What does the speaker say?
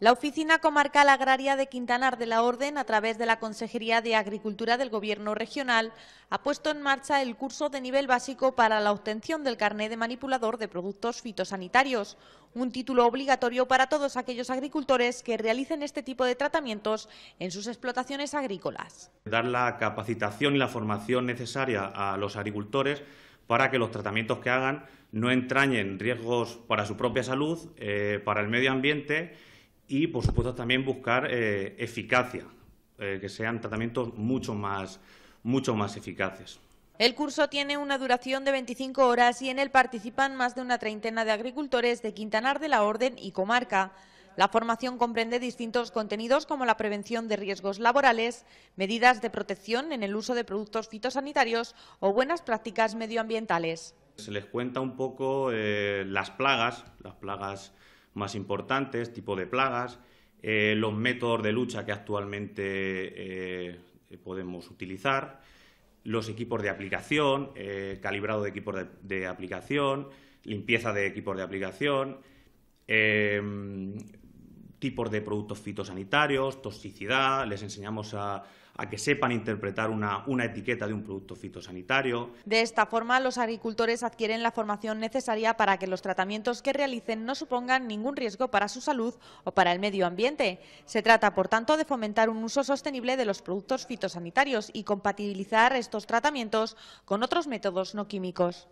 La Oficina Comarcal Agraria de Quintanar de la Orden, a través de la Consejería de Agricultura del Gobierno Regional, ha puesto en marcha el curso de nivel básico para la obtención del carné de manipulador de productos fitosanitarios, un título obligatorio para todos aquellos agricultores que realicen este tipo de tratamientos en sus explotaciones agrícolas. Dar la capacitación y la formación necesaria a los agricultores para que los tratamientos que hagan no entrañen riesgos para su propia salud, eh, para el medio ambiente y, por supuesto, también buscar eh, eficacia, eh, que sean tratamientos mucho más, mucho más eficaces. El curso tiene una duración de 25 horas y en él participan más de una treintena de agricultores de Quintanar de la Orden y comarca. La formación comprende distintos contenidos como la prevención de riesgos laborales, medidas de protección en el uso de productos fitosanitarios o buenas prácticas medioambientales. Se les cuenta un poco eh, las plagas, las plagas más importantes, tipo de plagas, eh, los métodos de lucha que actualmente eh, podemos utilizar, los equipos de aplicación, eh, calibrado de equipos de, aplicación, limpieza de equipos de aplicación, tipos de productos fitosanitarios, toxicidad, les enseñamos a, que sepan interpretar una, una, etiqueta de un producto fitosanitario. De esta forma, los agricultores adquieren la formación necesaria para que los tratamientos que realicen no supongan ningún riesgo para su salud o para el medio ambiente. Se trata, por tanto, de fomentar un uso sostenible de los productos fitosanitarios y compatibilizar estos tratamientos con otros métodos no químicos.